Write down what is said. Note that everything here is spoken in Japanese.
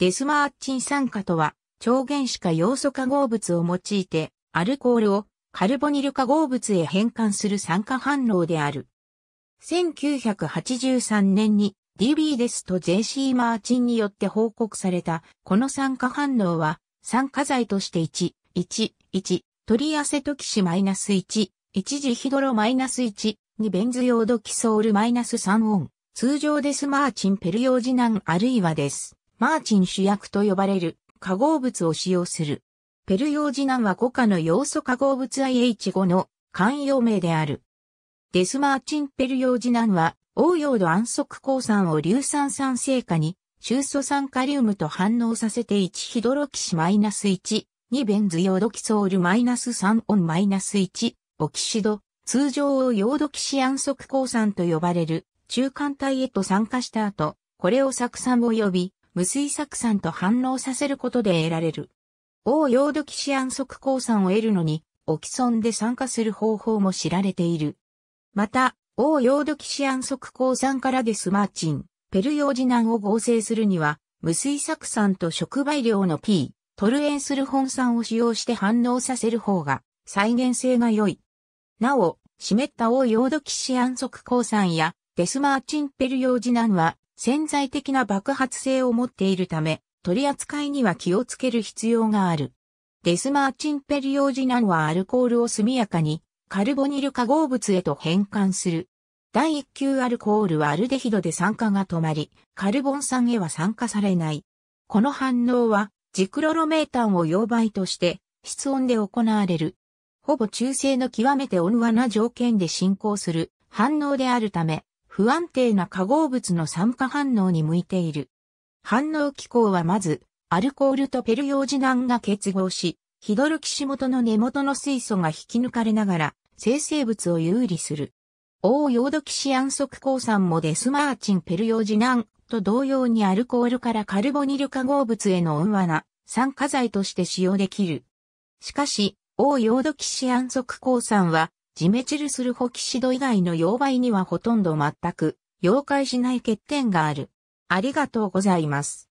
デスマーチン酸化とは、超原子化要素化合物を用いて、アルコールをカルボニル化合物へ変換する酸化反応である。1983年に DB デスと JC マーチンによって報告された、この酸化反応は、酸化剤として1、1、1、トリアセトキシ -1、一時ヒドロマイナス -1、にベンズ用ドキソールマイナス -3 オン、通常デスマーチンペルヨージナンあるいはです。マーチン主役と呼ばれる化合物を使用する。ペルヨージナンは5価の要素化合物 IH5 の慣用名である。デスマーチンペルヨージナンは、応用度安息鉱酸を硫酸酸性化に、中素酸カリウムと反応させて1ヒドロキシマイナス1、2ベンズヨードキソールマイナス3オンマイナス1、オキシド、通常をヨードキシ安息鉱酸と呼ばれる中間体へと酸化した後、これを酢酸及び無水酢酸と反応させることで得られる。ヨードキシアン即鉱酸を得るのに、オキソンで酸化する方法も知られている。また、ヨードキシアン即鉱酸からデスマーチン、ペルヨージナンを合成するには、無水酢酸と触媒量の P、トルエンスルホン酸を使用して反応させる方が再現性が良い。なお、湿ったヨードキシアン即鉱酸やデスマーチンペルヨージナンは潜在的な爆発性を持っているため、取り扱いには気をつける必要がある。デスマーチンペリオジナンはアルコールを速やかにカルボニル化合物へと変換する。第1級アルコールはアルデヒドで酸化が止まり、カルボン酸へは酸化されない。この反応は、ジクロロメータンを溶媒として、室温で行われる。ほぼ中性の極めて温和な条件で進行する反応であるため、不安定な化合物の酸化反応に向いている。反応機構はまず、アルコールとペルヨージナンが結合し、ヒドルキシ元の根元の水素が引き抜かれながら、生成物を有利する。オーヨードキシアンク鉱酸もデスマーチンペルヨージナンと同様にアルコールからカルボニル化合物への温和な酸化剤として使用できる。しかし、オーヨードキシアンク鉱酸はジメチルスルホキシド以外の溶媒にはほとんど全く溶解しない欠点がある。ありがとうございます。